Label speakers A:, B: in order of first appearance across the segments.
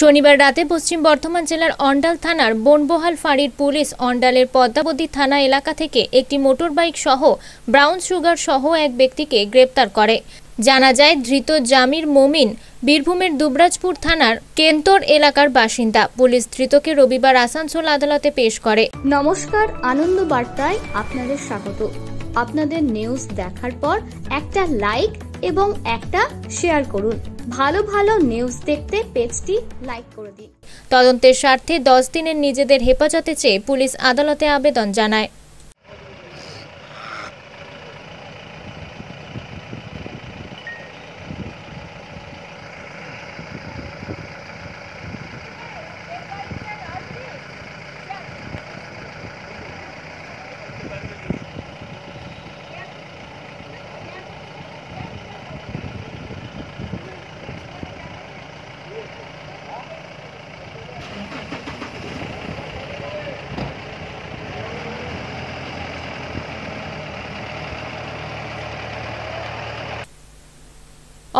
A: শনিবার রাতে পশ্চিম বর্ধমান জেলার অন্ডাল থানার বনবহাল ফাঁড়ির পুলিশ অন্ডালের পদ্মাবতী থানা এলাকা থেকে একটি মোটরবাইক সহ ব্রাউন সুগার সহ এক ব্যক্তিকে গ্রেপ্তার করে জানা যায় ধৃত জামির মোমিন বীরভূমের দুবরাজপুর থানার কেন্তর এলাকার বাসিন্দা পুলিশ ধৃতকে রবিবার আসানসোল আদালতে
B: পেশ করে নমস্কার আনন্দ বার্তায় আপনাদের স্বাগত আপনাদের নিউজ দেখার পর একটা লাইক এবং একটা শেয়ার করুন ভালো ভালো নিউজ দেখতে পেজটি লাইক করে দিন তদন্তের
A: স্বার্থে দশ দিনের নিজেদের হেফাজতে চেয়ে পুলিশ আদালতে আবেদন জানায়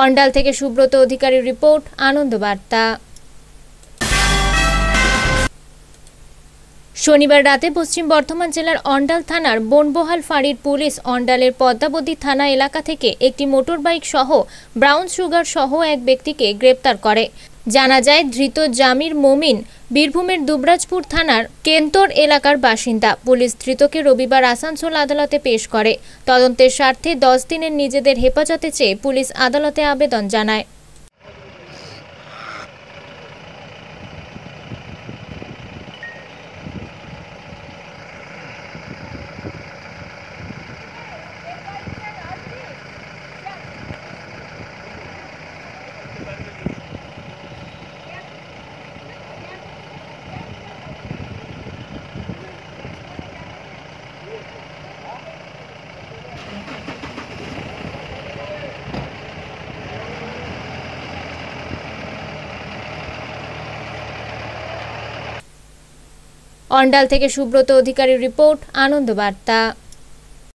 A: অন্ডাল থেকে সুব্রত অধিকারীর রিপোর্ট আনন্দ বার্তা শনিবার রাতে পশ্চিম বর্ধমান জেলার অন্ডাল থানার বনবহাল ফাঁড়ির পুলিশ অন্ডালের পদ্মাবতী থানা এলাকা থেকে একটি মোটরবাইক সহ ব্রাউন সুগার সহ এক ব্যক্তিকে গ্রেপ্তার করে জানা যায় ধৃত জামির মোমিন বীরভূমের দুবরাজপুর থানার কেন্তর এলাকার বাসিন্দা পুলিশ ধৃতকে রবিবার আসানসোল আদালতে পেশ করে তদন্তের স্বার্থে দশ দিনের নিজেদের হেফাজতে চেয়ে পুলিশ আদালতে আবেদন জানায় অন্ডাল থেকে সুব্রত অধিকারীর রিপোর্ট আনন্দবার্তা